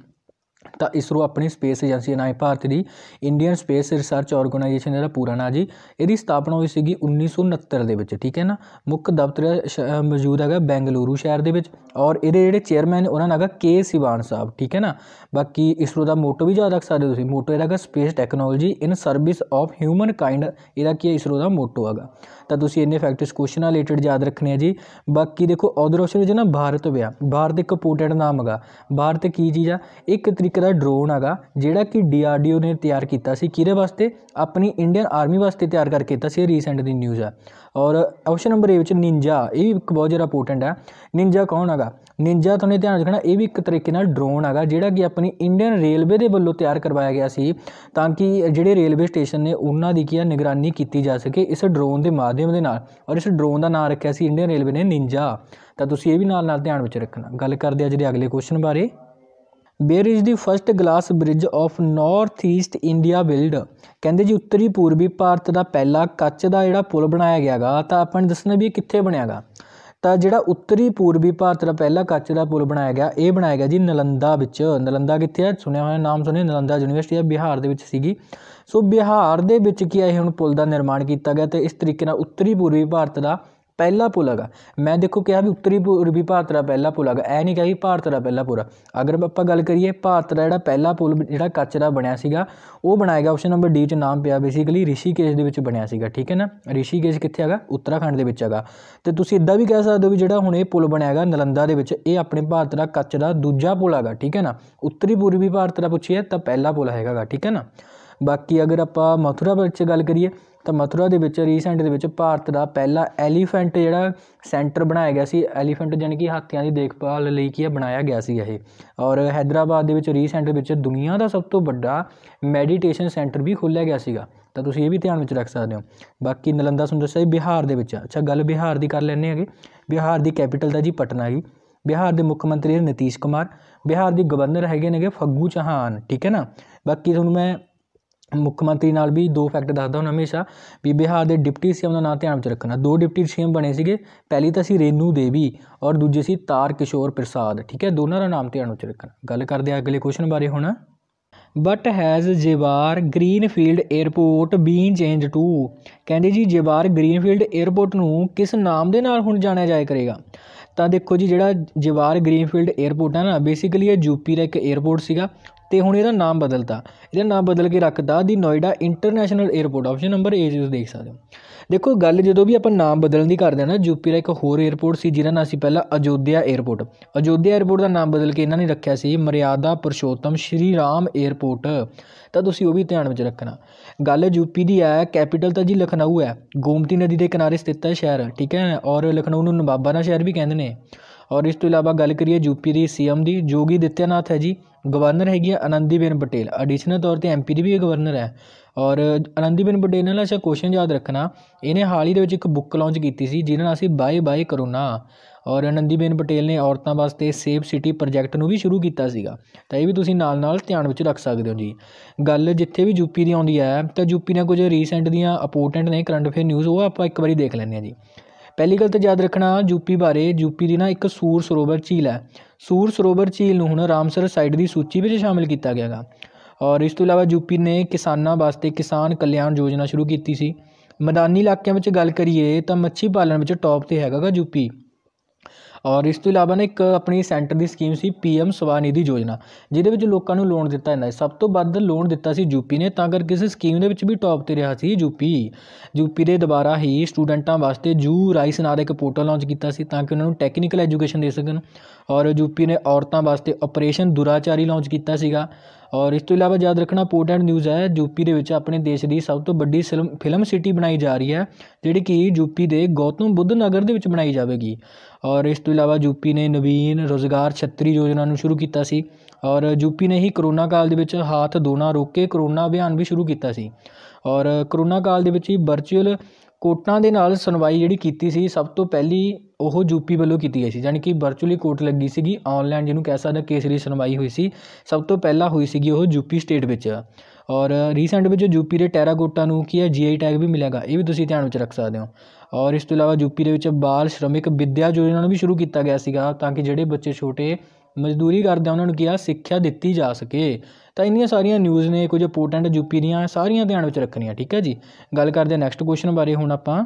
ਤਾਂ ਇਸਰੋ ਆਪਣੀ ਸਪੇਸ ਏਜੰਸੀ ਨਾਲ ਹੈ ਭਾਰਤ ਦੀ ਇੰਡੀਅਨ ਸਪੇਸ ਰਿਸਰਚ ਆਰਗੇਨਾਈਜੇਸ਼ਨ ਇਹਦਾ ਪੂਰਾ ਨਾਮ ਜੀ ਇਹਦੀ ਸਥਾਪਨਾ ਹੋਈ ਸੀਗੀ 1969 ਦੇ ਵਿੱਚ ਠੀਕ ਹੈ ਨਾ ਮੁੱਖ ਦਫ਼ਤਰ ਮੌਜੂਦ ਹੈਗਾ ਬੈਂਗਲੁਰੂ ਸ਼ਹਿਰ ਦੇ ਵਿੱਚ ਔਰ ਇਹਦੇ ਜਿਹੜੇ ਚੇਅਰਮੈਨ ਉਹਨਾਂ ਦਾ ਹੈਗਾ ਕੇ ਸਿਵਾਨ ਸਾਹਿਬ ਠੀਕ ਹੈ ਨਾ ਬਾਕੀ ਇਸਰੋ ਦਾ ਮੋਟੋ ਵੀ ਯਾਦ ਰੱਖ ਸਕਦੇ ਤੁਸੀਂ ਮੋਟੋ ਇਹਦਾ ਹੈਗਾ space technology in service of humankind ਇਹਦਾ ਕੀ ਹੈ ਇਸਰੋ ਦਾ ਮੋਟੋ ਹੈਗਾ ਤਾਂ ਤੁਸੀਂ ਇਹਨੇ ਫੈਕਟਸ ਨਾਲ ਰਿਲੇਟਡ ਯਾਦ ਰੱਖਣੇ ਆ ਜੀ ਬਾਕੀ ਦੇਖੋ ਆਦਰ ਆਪਸ਼ਨ ਵਿੱਚ ਨਾ ਭਾਰਤ ਹੋਇਆ ਭਾਰਤ ਇੱਕ ਇੰਪੋਰਟੈਂਟ ਨਾਮ ਹੈਗਾ ਭਾਰਤ ਕੀ ਚੀਜ਼ ਆ ਇੱਕ ਇੱਕ ਦਾ ਡਰੋਨ ਹੈਗਾ ਜਿਹੜਾ ਕਿ ਡੀਆਰਡੀਓ ਨੇ ਤਿਆਰ ਕੀਤਾ ਸੀ ਕਿਹਦੇ ਵਾਸਤੇ ਆਪਣੀ ਇੰਡੀਅਨ ਆਰਮੀ ਵਾਸਤੇ ਤਿਆਰ ਕਰਕੇ ਕੀਤਾ ਸੀ ਰੀਸੈਂਟ ਦੀ ਨਿਊਜ਼ ਆ ਔਰ ਆਪਸ਼ਨ ਨੰਬਰ ਏ ਵਿੱਚ ਨਿੰਜਾ ਇਹ ਇੱਕ ਬਹੁਤ ਜ਼ਿਆਦਾ ਇੰਪੋਰਟੈਂਟ ਹੈ ਨਿੰਜਾ ਕੌਣ ਹੈਗਾ ਨਿੰਜਾ ਤੁਹਾਨੂੰ ਧਿਆਨ ਰੱਖਣਾ ਇਹ ਵੀ ਇੱਕ ਤਰੀਕੇ ਨਾਲ ਡਰੋਨ ਹੈਗਾ ਜਿਹੜਾ ਕਿ ਆਪਣੀ ਇੰਡੀਅਨ ਰੇਲਵੇ ਦੇ ਵੱਲੋਂ ਤਿਆਰ ਕਰਵਾਇਆ ਗਿਆ ਸੀ ਤਾਂ ਕਿ ਜਿਹੜੇ ਰੇਲਵੇ ਸਟੇਸ਼ਨ ਨੇ ਉਹਨਾਂ ਦੀ ਕੀ ਨਿਗਰਾਨੀ ਕੀਤੀ ਜਾ ਸਕੇ ਇਸ ਡਰੋਨ ਦੇ ਮਾਧਿਅਮ ਦੇ ਨਾਲ ਔਰ ਇਸ ਡਰੋਨ ਦਾ ਨਾਮ ਰੱਖਿਆ ਸੀ ਇੰਡੀਅਨ ਰੇਲਵੇ ਨੇ ਨਿੰਜਾ ਤਾਂ ਤੁਸੀਂ ਇਹ ਵੀ ਨਾਲ ਨਾਲ ਧਿਆਨ ਵਿੱਚ ਰੱਖਣਾ ਗੱਲ ਕਰਦੇ ਅੱਜ ਦੇ ਅਗਲੇ ਕੁਐਸਚਨ ਬਾਰੇ where is the first glass bridge of north east India build ਕਹਿੰਦੇ ਜੀ ਉੱਤਰੀ ਪੂਰਬੀ ਭਾਰਤ ਦਾ ਪਹਿਲਾ ਕੱਚ ਦਾ ਜਿਹੜਾ ਪੁਲ ਬਣਾਇਆ ਗਿਆਗਾ ਤਾਂ ਆਪਾਂ ਨੂੰ ਦੱਸਣਾ ਵੀ ਇਹ ਕਿੱਥੇ ਬਣਿਆਗਾ ਤਾਂ ਜਿਹੜਾ ਉੱਤਰੀ ਪੂਰਬੀ ਭਾਰਤ ਦਾ ਪਹਿਲਾ ਕੱਚ ਦਾ ਪੁਲ ਬਣਾਇਆ ਗਿਆ ਇਹ ਬਣਾਇਆ ਗਿਆ ਜੀ ਨਲੰਦਾ ਵਿੱਚ ਨਲੰਦਾ ਕਿੱਥੇ ਆ ਸੁਣਿਆ ਹੋਇਆ ਨਾਮ ਸੁਣਿਆ ਨਲੰਦਾ ਯੂਨੀਵਰਸਿਟੀ ਆ ਬਿਹਾਰ ਦੇ ਵਿੱਚ ਸੀਗੀ ਸੋ ਬਿਹਾਰ ਦੇ ਵਿੱਚ ਕੀ ਇਹ ਹੁਣ ਪੁਲ ਦਾ ਨਿਰਮਾਣ ਕੀਤਾ ਗਿਆ ਤੇ ਇਸ ਤਰੀਕੇ ਨਾਲ ਉੱਤਰੀ ਪੂਰਬੀ ਭਾਰਤ ਦਾ ਪਹਿਲਾ ਪੁਲ ਹੈਗਾ ਮੈਂ ਦੇਖੋ ਕਿਹਾ ਵੀ ਉੱਤਰੀ ਪੂਰਬੀ ਭਾਰਤ ਦਾ ਪਹਿਲਾ ਪੁਲ ਹੈਗਾ ਐ ਨਹੀਂ ਕਿਹਾ ਵੀ ਭਾਰਤ ਦਾ ਪਹਿਲਾ ਪੂਰਾ ਅਗਰ ਆਪਾਂ ਗੱਲ ਕਰੀਏ ਭਾਰਤ ਦਾ ਜਿਹੜਾ ਪਹਿਲਾ ਪੁਲ ਜਿਹੜਾ ਕੱਚ ਦਾ ਬਣਿਆ ਸੀਗਾ ਉਹ ਬਣਾਇਆ ਗਿਆ ਆਪਸ਼ਨ ਨੰਬਰ ਡੀ 'ਚ ਨਾਮ ਪਿਆ ਬੇਸਿਕਲੀ ਰਿਸ਼ੀਕੇਸ਼ ਦੇ ਵਿੱਚ ਬਣਿਆ ਸੀਗਾ ਠੀਕ ਹੈ ਨਾ ਰਿਸ਼ੀਕੇਸ਼ ਕਿੱਥੇ ਹੈਗਾ ਉੱਤਰਾਖੰਡ ਦੇ ਵਿੱਚ ਹੈਗਾ ਤੇ ਤੁਸੀਂ ਇਦਾਂ ਵੀ ਕਹਿ ਸਕਦੇ ਹੋ ਵੀ ਜਿਹੜਾ ਹੁਣ ਇਹ ਪੁਲ ਬਣਿਆ ਹੈਗਾ ਨਲੰਦਾ ਦੇ ਵਿੱਚ ਇਹ ਆਪਣੇ ਭਾਰਤ ਦਾ ਕੱਚ ਦਾ ਦੂਜਾ ਪੁਲ ਹੈਗਾ ਠੀਕ ਹੈ ਨਾ ਉੱਤਰੀ ਪੂਰਬੀ ਭਾਰਤ ਦਾ ਪੁੱਛਿਆ ਤਾਂ ਪਹਿਲਾ ਪੁਲ ਹੈਗਾਗਾ ਠੀਕ ਹੈ ਨਾ ਬਾਕੀ ਅਗਰ ਆਪਾਂ ਮਥੁਰਾ ਵਿੱਚ ਗੱਲ ਕਰੀਏ ਤਾਂ ਮਥੁਰਾ ਦੇ ਵਿੱਚ ਰੀਸੈਂਟ ਦੇ ਵਿੱਚ ਭਾਰਤ ਦਾ ਪਹਿਲਾ ਐਲੀਫੈਂਟ ਜਿਹੜਾ ਸੈਂਟਰ ਬਣਾਇਆ ਗਿਆ ਸੀ ਐਲੀਫੈਂਟ ਜਾਨੀ ਕਿ ਹਾਥੀਆਂ ਦੀ ਦੇਖਭਾਲ ਲਈ ਕੀ ਬਣਾਇਆ ਗਿਆ ਸੀ ਇਹ ਔਰ ਹైదరాబాద్ ਦੇ ਵਿੱਚ ਰੀਸੈਂਟ ਵਿੱਚ ਦੁਨੀਆ ਦਾ ਸਭ ਤੋਂ ਵੱਡਾ ਮੈਡੀਟੇਸ਼ਨ ਸੈਂਟਰ ਵੀ ਖੋਲ੍ਹਿਆ ਗਿਆ ਸੀਗਾ ਤਾਂ ਤੁਸੀਂ ਇਹ ਵੀ ਧਿਆਨ ਵਿੱਚ ਰੱਖ ਸਕਦੇ ਹੋ ਬਾਕੀ ਨਲੰਦਾ ਸੁੰਦਰ ਸਾਹਿਬ ਬਿਹਾਰ ਦੇ ਵਿੱਚ ਅੱਛਾ ਗੱਲ ਬਿਹਾਰ ਦੀ ਕਰ ਲੈਣੇ ਹੈਗੇ ਬਿਹਾਰ ਦੀ ਕੈਪੀਟਲ ਦਾ ਜੀ ਪਟਨਾ ਹੈਗੀ ਬਿਹਾਰ ਦੇ ਮੁੱਖ ਮੰਤਰੀ ਨੇ ਕੁਮਾਰ ਬਿਹਾਰ ਦੀ ਗਵਰਨਰ ਹੈਗੇ ਨੇਗੇ ਫੱਗੂ ਚਾਹਾਨ ਠੀਕ ਹੈ ਨਾ ਬਾਕੀ ਤੁਹਾਨੂੰ ਮੈਂ ਮੁੱਖ ਮੰਤਰੀ ਨਾਲ ਵੀ ਦੋ ਫੈਕਟ ਦੱਸਦਾ ਹੁਣ ਹਮੇਸ਼ਾ ਵੀ ਬਿਹਾਰ ਦੇ ਡਿਪਟੀ ਸੀਐਮ ਦਾ ਨਾਂ ਧਿਆਨ ਵਿੱਚ ਰੱਖਣਾ ਦੋ ਡਿਪਟੀ ਸੀਐਮ ਬਣੇ ਸੀਗੇ ਪਹਿਲੀ ਤਾਂ ਸੀ ਰੇਨੂ ਦੇਵੀ ਔਰ ਦੂਜੀ ਸੀ ਤਾਰ ਕਿਸ਼ੋਰ ਪ੍ਰਸਾਦ ਠੀਕ ਹੈ ਦੋਨਾਂ ਦਾ ਨਾਮ ਧਿਆਨ ਵਿੱਚ ਰੱਖਣਾ ਗੱਲ ਕਰਦੇ ਆ ਅਗਲੇ ਕੁਐਸਚਨ ਬਾਰੇ ਹੁਣ what has Jewar greenfield airport been change to ਕਹਿੰਦੇ ਜੀ ਜੇਵਾਰ ਗ੍ਰੀਨਫੀਲਡ 에ਅਰਪੋਰਟ ਨੂੰ ਕਿਸ ਨਾਮ ਦੇ ਨਾਲ ਹੁਣ ਜਾਣਿਆ ਜਾਏ ਕਰੇਗਾ ਤਾਂ ਦੇਖੋ ਜੀ ਜਿਹੜਾ ਜਵਾਰ ਗ੍ਰੀਨਫੀਲਡ 에ਅਰਪੋਰਟ ਹੈ ਨਾ ਬੇਸਿਕਲੀ ਇਹ ਯੂਪੀ ਦਾ ਇੱਕ 에ਅਰਪੋਰਟ ਸੀਗਾ ਤੇ ਹੁਣ ਇਹਦਾ ਨਾਮ ਬਦਲਤਾ ਇਹਦਾ ਨਾਮ ਬਦਲ ਕੇ ਰੱਖਦਾ the Noida international airport option number A ਜੀ ਦੇਖ ਸਕਦੇ ਹੋ ਦੇਖੋ ਗੱਲ ਜਦੋਂ ਵੀ ਆਪਾਂ ਨਾਮ ਬਦਲਣ ਦੀ ਕਰਦੇ ਆ ਨਾ ਯੂਪੀ ਦਾ ਇੱਕ ਹੋਰ 에ਅਰਪੋਰਟ ਸੀ ਜਿਹਦਾ ਨਾਂ ਸੀ ਪਹਿਲਾਂ ਅਯੋਧਿਆ 에ਅਰਪੋਰਟ ਅਯੋਧਿਆ 에ਅਰਪੋਰਟ ਦਾ ਨਾਮ ਬਦਲ ਕੇ ਇਹਨਾਂ ਨੇ ਰੱਖਿਆ ਸੀ ਮਰਿਆਦਾ ਪਰਸ਼ੋਤਮ ਸ਼੍ਰੀ ਰਾਮ 에ਅਰਪੋਰਟ ਤਾਂ ਤੁਸੀਂ ਉਹ ਵੀ ਧਿਆਨ ਵਿੱਚ ਰੱਖਣਾ ਗੱਲ ਯੂਪੀ ਦੀ ਹੈ ਕੈਪੀਟਲ ਤਾਂ ਜੀ ਲਖਨਊ ਹੈ ਗੋਮਤੀ ਨਦੀ ਦੇ ਕਿਨਾਰੇ ਸਥਿਤ ਹੈ ਸ਼ਹਿਰ ਠੀਕ ਹੈ ਔਰ ਲਖਨਊ ਨੂੰ ਨਵਾਬਾ ਦਾ ਸ਼ਹਿਰ ਵੀ ਕਹਿੰਦੇ ਨੇ ਔਰ ਇਸ ਤੋਂ ਇਲਾਵਾ ਗੱਲ ਕਰੀਏ ਯੂਪੀ ਦੀ ਸੀਐਮ ਦੀ ਜੋਗੀ ਦਿੱਤਿਆਨਾਥ ਹੈ ਜੀ ਗਵਰਨਰ ਹੈਗੀ ਆ ਆਨੰਦੀਬੇਨ ਪਟੇਲ ਐਡੀਸ਼ਨਲ ਤੌਰ ਤੇ ਐਮਪੀ ਦੀ ਵੀ ਗਵਰਨਰ ਹੈ ਔਰ ਆਨੰਦੀਬੇਨ ਪਟੇਲ ਨਾਲ ਅਸੀਂ ਕੁਐਸਚਨ ਯਾਦ ਰੱਖਣਾ ਇਹਨੇ ਹਾਲ ਹੀ ਦੇ ਵਿੱਚ ਇੱਕ ਬੁੱਕ ਲਾਂਚ ਕੀਤੀ ਸੀ ਜਿਹਨਾਂ ਨਾਲ ਅਸੀਂ ਬਾਏ ਬਾਏ ਕਰੋਨਾ ਔਰ ਆਨੰਦੀਬੇਨ ਪਟੇਲ ਨੇ ਔਰਤਾਂ ਵਾਸਤੇ ਸੇਫ ਸਿਟੀ ਪ੍ਰੋਜੈਕਟ ਨੂੰ ਵੀ ਸ਼ੁਰੂ ਕੀਤਾ ਸੀਗਾ ਤਾਂ ਇਹ ਵੀ ਤੁਸੀਂ ਨਾਲ-ਨਾਲ ਧਿਆਨ ਵਿੱਚ ਰੱਖ ਸਕਦੇ ਹੋ ਜੀ ਗੱਲ ਜਿੱਥੇ ਵੀ ਯੂਪੀ ਦੀ ਆਉਂਦੀ ਹੈ ਤਾਂ ਯੂਪੀ ਨਾਲ ਕੁਝ ਰੀਸੈਂਟ ਦੀਆਂ ਅਪੋਰਟੈਂਟ ਨੇ ਕਰੰਟ ਅਫੇਅਰ ਨਿਊਜ਼ ਉਹ ਆਪਾਂ ਇੱਕ ਵਾਰੀ ਦੇਖ ਲੈਂਦੇ ਹਾਂ ਜੀ ਪਹਿਲੀ ਗੱਲ ਤਾਂ ਯਾਦ ਰੱਖਣਾ ਯੂਪੀ ਬਾਰੇ ਯੂਪੀ ਦੀ ਨਾ ਇੱਕ ਸੂਰ ਸਰੋਵਰ ਝੀਲ ਹੈ ਸੂਰ ਸਰੋਵਰ ਝੀਲ ਨੂੰ ਹੁਣ ਰਾਮਸਰ ਸਾਈਟ ਦੀ ਸੂਚੀ ਵਿੱਚ ਸ਼ਾਮਿਲ ਕੀਤਾ ਗਿਆ ਹੈਗਾ ਔਰ ਇਸ ਤੋਂ ਇਲਾਵਾ ਯੂਪੀ ਨੇ ਕਿਸਾਨਾਂ ਵਾਸਤੇ ਕਿਸਾਨ ਕਲਿਆਣ ਯੋਜਨਾ ਸ਼ੁਰੂ ਕੀਤੀ ਸੀ ਮੈਦਾਨੀ ਇਲਾਕਿਆਂ ਵਿੱਚ ਗੱਲ ਕਰੀਏ ਤਾਂ ਮੱਛੀ ਪਾਲਣ ਵਿੱਚ ਟੌਪ ਤੇ ਹੈਗਾਗਾ ਯੂਪੀ ਔਰ ਇਸ ਤੋਂ ਇਲਾਵਾ ਨੇ ਇੱਕ ਆਪਣੀ ਸੈਂਟਰ ਦੀ ਸਕੀਮ ਸੀ ਪੀਐਮ ਸਵਾਨਿਧੀ ਯੋਜਨਾ ਜਿਹਦੇ ਵਿੱਚ ਲੋਕਾਂ ਨੂੰ ਲੋਨ ਦਿੱਤਾ ਜਾਂਦਾ ਸਭ ਤੋਂ ਵੱਧ ਲੋਨ ਦਿੱਤਾ ਸੀ ਯੂਪੀ ਨੇ ਤਾਂ ਕਰਕੇ ਇਸ ਸਕੀਮ ਦੇ ਵਿੱਚ ਵੀ ਟੌਪ ਤੇ ਰਿਹਾ ਸੀ ਯੂਪੀ ਯੂਪੀ ਦੇ ਦੁਬਾਰਾ ਹੀ ਸਟੂਡੈਂਟਾਂ ਵਾਸਤੇ ਜੂ ਰਾਈਸ ਨਾਮ ਦਾ ਇੱਕ ਪੋਰਟਲ ਲਾਂਚ ਕੀਤਾ ਸੀ ਤਾਂ ਕਿ ਉਹਨਾਂ ਨੂੰ ਟੈਕਨੀਕਲ ਐਜੂਕੇਸ਼ਨ ਦੇ ਸਕਣ ਔਰ ਯੂਪੀ ਨੇ ਔਰਤਾਂ ਵਾਸਤੇ ਆਪਰੇਸ਼ਨ ਦੁਰਾਚਾਰੀ ਲਾਂਚ ਕੀਤਾ ਸੀਗਾ ਔਰ ਇਸ ਤੋਂ ਇਲਾਵਾ ਯਾਦ ਰੱਖਣਾ ਇੰਪੋਰਟੈਂਟ ਨਿਊਜ਼ ਹੈ ਯੂਪੀ ਦੇ ਵਿੱਚ ਆਪਣੇ ਦੇਸ਼ ਦੀ ਸਭ ਤੋਂ ਵੱਡੀ ਫਿਲਮ ਸਿਟੀ ਬਣਾਈ ਜਾ ਰਹੀ ਹੈ ਜਿਹੜੀ ਕਿ ਯੂਪੀ ਦੇ ਗੌਤਮ ਬੁੱਧ ਨਗਰ ਦੇ ਵਿੱਚ ਬਣਾਈ ਜਾਵੇਗੀ ਔਰ ਇਸ ਤੋਂ ਇਲਾਵਾ ਯੂਪੀ ਨੇ ਨਵੀਨ ਰੋਜ਼ਗਾਰ ਛਤਰੀ ਯੋਜਨਾ ਨੂੰ ਸ਼ੁਰੂ ਕੀਤਾ ਸੀ ਔਰ ਯੂਪੀ ਨੇ ਹੀ ਕਰੋਨਾ ਕਾਲ ਦੇ ਵਿੱਚ ਹੱਥ ਧੋਣਾ ਰੋਕ ਕੇ ਕਰੋਨਾ ਅਭਿਆਨ ਵੀ ਸ਼ੁਰੂ ਕੀਤਾ ਸੀ ਔਰ ਕਰੋਨਾ ਕਾਲ ਦੇ ਵਿੱਚ ਹੀ ਵਰਚੁਅਲ ਕੋਰਟਾਂ ਦੇ ਨਾਲ ਸੁਣਵਾਈ ਜਿਹੜੀ ਕੀਤੀ ਸੀ ਸਭ ਤੋਂ ਪਹਿਲੀ ਉਹ ਯੂਪੀ ਵੱਲੋਂ ਕੀਤੀ ਗਈ ਸੀ ਯਾਨੀ ਕਿ ਵਰਚੁਅਲੀ ਕੋਰਟ ਲੱਗੀ ਸੀਗੀ ਆਨਲਾਈਨ ਜਿਹਨੂੰ ਕਹਿ ਸਕਦਾ ਕੇਸ ਦੀ ਸੁਣਵਾਈ ਹੋਈ ਸੀ ਸਭ ਤੋਂ ਪਹਿਲਾਂ ਹੋਈ ਸੀਗੀ ਉਹ ਯੂਪੀ ਸਟੇਟ ਵਿੱਚ ਔਰ ਰੀਸੈਂਟ ਵਿੱਚ ਯੂਪੀ ਦੇ ਟੈਰਾਗੋਟਾ ਨੂੰ ਕੀ ਹੈ ਜੀਆਈ ਟੈਗ ਵੀ ਮਿਲੇਗਾ ਇਹ ਵੀ ਤੁਸੀਂ ਧਿਆਨ ਵਿੱਚ ਰੱਖ ਸਕਦੇ ਹੋ ਔਰ ਇਸ ਤੋਂ ਇਲਾਵਾ ਯੂਪੀ ਦੇ ਵਿੱਚ ਬਾਲ ਸ਼੍ਰਮਿਕ ਵਿਦਿਆ ਯੋਜਨਾ ਨੂੰ ਵੀ ਸ਼ੁਰੂ ਕੀਤਾ ਗਿਆ ਸੀਗਾ ਤਾਂ ਕਿ ਜਿਹੜੇ ਬੱਚੇ ਛੋਟੇ ਮਜ਼ਦੂਰੀ ਕਰਦੇ ਆ ਉਹਨਾਂ ਨੂੰ ਕੀ ਆ ਸਿੱਖਿਆ ਦਿੱਤੀ ਜਾ ਸਕੇ ਤਾਂ ਇੰਨੀਆਂ ਸਾਰੀਆਂ ਨਿਊਜ਼ ਨੇ ਕੁਝ ਇੰਪੋਰਟੈਂਟ ਯੂਪੀ ਦੀਆਂ ਸਾਰੀਆਂ ਧਿਆਨ ਵਿੱਚ ਰੱਖਣੀਆਂ ਠੀਕ ਹੈ ਜੀ ਗੱਲ ਕਰਦੇ ਨੈਕਸਟ ਕੁਐਸਚਨ ਬਾਰੇ ਹੁਣ ਆਪਾਂ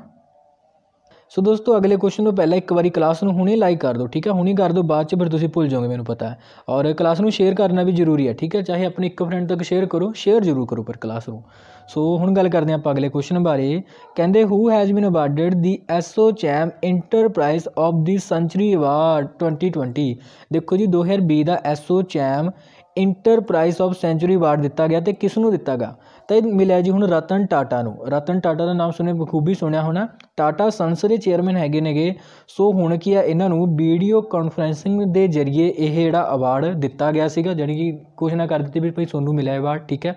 ਸੋ ਦੋਸਤੋ ਅਗਲੇ ਕੁਐਸਚਨ ਨੂੰ ਪਹਿਲਾਂ ਇੱਕ ਵਾਰੀ ਕਲਾਸ ਨੂੰ ਹੁਣੇ ਲਾਈਕ ਕਰ ਦਿਓ ਠੀਕ ਹੈ ਹੁਣੇ ਕਰ ਦਿਓ ਬਾਅਦ ਚ ਫਿਰ ਤੁਸੀਂ ਭੁੱਲ ਜਾਓਗੇ ਮੈਨੂੰ ਪਤਾ ਹੈ ਔਰ ਕਲਾਸ ਨੂੰ ਸ਼ੇਅਰ ਕਰਨਾ ਵੀ ਜ਼ਰੂਰੀ ਹੈ ਠੀਕ ਹੈ ਚਾਹੇ ਆਪਣੇ ਇੱਕ ਫਰੈਂਡ ਤੱਕ ਸ਼ੇਅਰ ਕਰੋ ਸ਼ੇਅਰ ਜ਼ਰੂਰ ਕਰੋ ਪਰ ਕਲਾਸ ਨੂੰ ਸੋ ਹੁਣ ਗੱਲ ਕਰਦੇ ਆਪਾਂ ਅਗਲੇ ਕੁਐਸਚਨ ਬਾਰੇ ਕਹਿੰਦੇ who has been awarded the S O chem enterprise of the century award 2020 ਦੇਖੋ ਜੀ 2020 ਦਾ S O chem enterprise of century award ਦਿੱਤਾ ਗਿਆ ਤੇ ਕਿਸ ਨੂੰ ਦਿੱਤਾ ਗਿਆ ਤਾਂ ਇਹ ਮਿਲਿਆ ਜੀ ਹੁਣ ਰਤਨ ਟਾਟਾ ਨੂੰ ਰਤਨ ਟਾਟਾ ਦਾ ਨਾਮ ਸੁਣੇ ਬਖੂਬੀ ਸੁਣਿਆ ਹੋਣਾ ਟਾਟਾ ਸੰਸ ਦੇ ਚੇਅਰਮੈਨ ਹੈਗੇ ਨੇਗੇ ਸੋ ਹੁਣ ਕੀ ਆ ਇਹਨਾਂ ਨੂੰ ਵੀਡੀਓ ਕਾਨਫਰੈਂਸਿੰਗ ਦੇ ਜ਼ਰੀਏ ਇਹ ਜਿਹੜਾ ਅਵਾਰਡ ਦਿੱਤਾ ਗਿਆ ਸੀਗਾ ਜਾਨੀ ਕਿ ਕੁਝ ਨਾ ਕਰ ਦਿੱਤੀ ਵੀ ਭਾਈ ਸੋਨੂੰ ਮਿਲਿਆ ਅਵਾਰਡ ਠੀਕ ਹੈ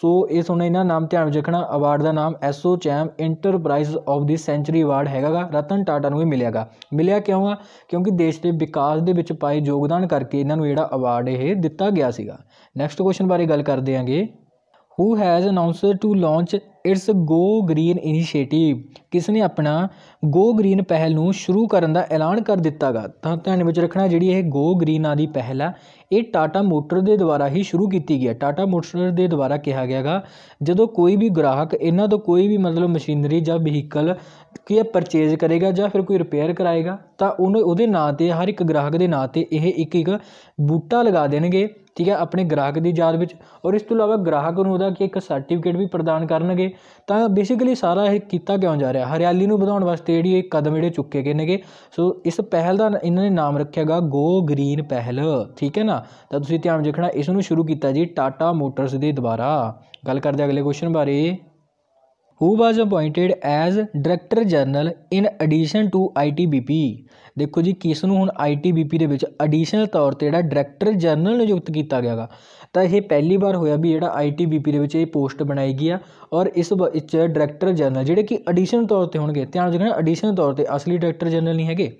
ਸੋ ਇਹ ਸੁਣਨਾ ਇਹਨਾਂ ਨਾਮ ਧਿਆਨ ਵਿੱਚ ਰੱਖਣਾ ਅਵਾਰਡ ਦਾ ਨਾਮ chem enterprise of the century award ਹੈਗਾਗਾ ਰਤਨ ਟਾਟਾ ਨੂੰ ਹੀ ਮਿਲਿਆਗਾ ਮਿਲਿਆ ਕਿਉਂ ਆ ਕਿਉਂਕਿ ਦੇਸ਼ ਦੇ ਵਿਕਾਸ ਦੇ ਵਿੱਚ ਪਾਏ ਯੋਗਦਾਨ ਕਰਕੇ ਇਹਨਾਂ ਨੂੰ ਜਿਹੜਾ ਅਵਾਰਡ ਇਹ ਦਿੱਤਾ ਗਿਆ ਸੀਗਾ ਨੈਕਸਟ ਕੁਐਸਚਨ ਬਾਰੇ ਗੱਲ ਕਰਦੇ ਆਂਗੇ who has announced to launch its go green initiative ਕਿਸ ਨੇ ਆਪਣਾ ਗੋ ਗ੍ਰੀਨ ਪਹਿਲ ਨੂੰ ਸ਼ੁਰੂ ਕਰਨ ਦਾ ਐਲਾਨ ਕਰ ਦਿੱਤਾਗਾ ਤਾਂ ਧਿਆਨ ਵਿੱਚ ਰੱਖਣਾ ਜਿਹੜੀ ਇਹ ਗੋ ਗ੍ਰੀਨ ਆਦੀ ਪਹਿਲ ਆ ਇਹ ਟਾਟਾ ਮੋਟਰ ਦੇ ਦੁਆਰਾ ਹੀ ਸ਼ੁਰੂ ਕੀਤੀ ਗਈ ਹੈ ਟਾਟਾ ਮੋਟਰ ਦੇ ਦੁਆਰਾ ਕਿਹਾ ਗਿਆਗਾ ਜਦੋਂ ਕੋਈ ਵੀ ਗ੍ਰਾਹਕ ਇਹਨਾਂ ਤੋਂ ਕੋਈ ਵੀ ਮਤਲਬ ਮਸ਼ੀਨਰੀ ਜਾਂ ਵਹੀਕਲ ਕੀ ਪਰਚੇਜ਼ ਕਰੇਗਾ ਜਾਂ ਫਿਰ ਕੋਈ ਰਿਪੇਅਰ ਕਰਾਏਗਾ ਤਾਂ ਉਹਨੇ ਉਹਦੇ ਨਾਂ ਤੇ ਹਰ ਇੱਕ ਗ੍ਰਾਹਕ ਦੇ ਨਾਂ ਤੇ ਇਹ ਇੱਕ ਇੱਕ ਬੂਟਾ ਲਗਾ ਦੇਣਗੇ ਠੀਕ ਹੈ ਆਪਣੇ ਗ੍ਰਾਹਕ ਦੀ ਯਾਦ ਵਿੱਚ ਔਰ ਇਸ ਤੋਂ ਇਲਾਵਾ ਗ੍ਰਾਹਕ ਨੂੰ ਉਹਦਾ ਕਿ ਇੱਕ ਸਰਟੀਫਿਕੇਟ ਵੀ ਪ੍ਰਦਾਨ ਕਰਨਗੇ ਤਾਂ ਬੇਸਿਕਲੀ ਸਾਰਾ ਇਹ ਕੀਤਾ ਕਿਉਂ ਜਾ ਰਿਹਾ ਹਰਿਆਲੀ ਨੂੰ ਵਧਾਉਣ ਵਾਸਤੇ ਜਿਹੜੀ ਇਹ ਕਦਮ ਜਿਹੜੇ ਚੁੱਕੇ ਗਏ ਨੇਗੇ ਸੋ ਇਸ ਪਹਿਲ ਦਾ ਇਹਨਾਂ ਨੇ ਨਾਮ ਰੱਖਿਆਗਾ ਗੋ ਗ੍ਰੀਨ ਪਹਿਲ ਠੀਕ ਹੈ ਨਾ ਤਾਂ ਤੁਸੀਂ ਧਿਆਨ ਰੱਖਣਾ ਇਸ ਨੂੰ ਸ਼ੁਰੂ ਕੀਤਾ ਜੀ ਟਾਟਾ ਮੋਟਰਸ ਦੇ ਦੁਆਰਾ ਗੱਲ ਕਰਦੇ ਅਗਲੇ ਕੁਐਸਚਨ ਬਾਰੇ who was appointed as director general in addition to ITBP ਦੇਖੋ ਜੀ ਕਿਸ ਨੂੰ ਹੁਣ ITBP ਦੇ ਵਿੱਚ ਐਡੀਸ਼ਨਲ ਤੌਰ ਤੇ ਜਿਹੜਾ ਡਾਇਰੈਕਟਰ ਜਨਰਲ ਨਿਯੁਕਤ ਕੀਤਾ ਗਿਆਗਾ ਤਾਂ ਇਹ ਪਹਿਲੀ ਵਾਰ ਹੋਇਆ ਵੀ ਜਿਹੜਾ ITBP ਦੇ ਵਿੱਚ ਇਹ ਪੋਸਟ ਬਣਾਈ ਗਈ ਆ ਔਰ ਇਸ ਵਿੱਚ ਡਾਇਰੈਕਟਰ ਜਨਰਲ ਜਿਹੜੇ ਕਿ ਐਡੀਸ਼ਨਲ ਤੌਰ ਤੇ ਹੋਣਗੇ ਧਿਆਨ ਰੱਖਣਾ ਐਡੀਸ਼ਨਲ ਤੌਰ ਤੇ ਅਸਲੀ ਡਾਇਰੈਕਟਰ ਜਨਰਲ ਨਹੀਂ ਹੈਗੇ